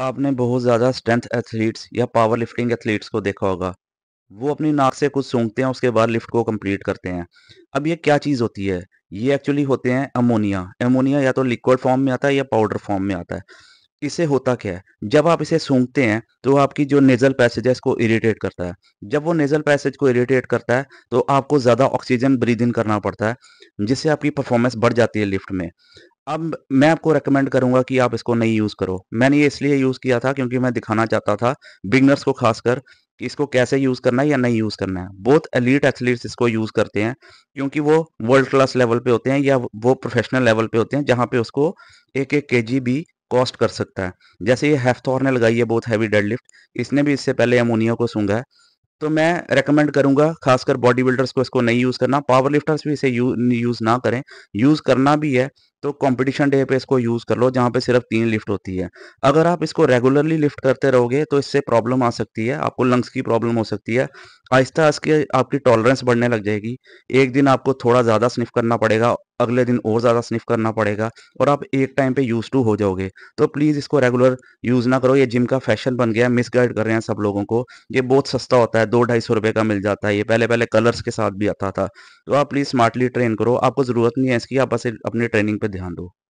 आपने बहुत ज़्यादा स्ट्रेंथ एथलीट्स या पावर लिफ्टिंग एथलीट्स को देखा होगा वो अपनी नाक से कुछ सूंघते हैं उसके बाद लिफ्ट को कंप्लीट करते हैं अब ये क्या चीज़ होती है ये एक्चुअली होते हैं अमोनिया अमोनिया या तो लिक्विड फॉर्म में आता है या पाउडर फॉर्म में आता है इसे होता क्या है जब आप इसे सूंघते हैं तो आपकी जो नेजल पैसेज है इसको इरिटेट करता है जब वो नेजल पैसेज को इरिटेट करता है तो आपको ज़्यादा ऑक्सीजन ब्रीद इन करना पड़ता है जिससे आपकी परफॉर्मेंस बढ़ जाती है लिफ्ट में अब मैं आपको रेकमेंड करूंगा कि आप इसको नहीं यूज़ करो मैंने ये इसलिए यूज़ किया था क्योंकि मैं दिखाना चाहता था बिगनर्स को खासकर कि इसको कैसे यूज़ करना है या नहीं यूज़ करना है बहुत एलिट एथलीट्स इसको यूज़ करते हैं क्योंकि वो वर्ल्ड क्लास लेवल पे होते हैं या वो प्रोफेशनल लेवल पे होते हैं जहाँ पे उसको एक एक के भी कॉस्ट कर सकता है जैसे ये हैफ्थॉर ने लगाई है बहुत हैवी लिफ्ट इसने भी इससे पहले अमोनिया को सूंगा है तो मैं रेकमेंड करूंगा खासकर बॉडी बिल्डर्स को इसको नहीं यूज़ करना पावर लिफ्टर्स भी इसे यू, यूज़ ना करें यूज़ करना भी है तो कंपटीशन डे पे इसको यूज़ कर लो जहाँ पे सिर्फ तीन लिफ्ट होती है अगर आप इसको रेगुलरली लिफ्ट करते रहोगे तो इससे प्रॉब्लम आ सकती है आपको लंग्स की प्रॉब्लम हो सकती है आहिस्ता आहिस्ते आपकी टॉलरेंस बढ़ने लग जाएगी एक दिन आपको थोड़ा ज़्यादा स्निफ करना पड़ेगा अगले दिन और ज़्यादा स्निफ करना पड़ेगा और आप एक टाइम पे यूज़ टू हो जाओगे तो प्लीज़ इसको रेगुलर यूज़ ना करो ये जिम का फैशन बन गया है गाइड कर रहे हैं सब लोगों को ये बहुत सस्ता होता है दो ढाई सौ रुपये का मिल जाता है ये पहले पहले कलर्स के साथ भी आता था तो आप प्लीज़ स्मार्टली ट्रेन करो आपको ज़रूरत नहीं है इसकी आप बस अपनी ट्रेनिंग पर ध्यान दो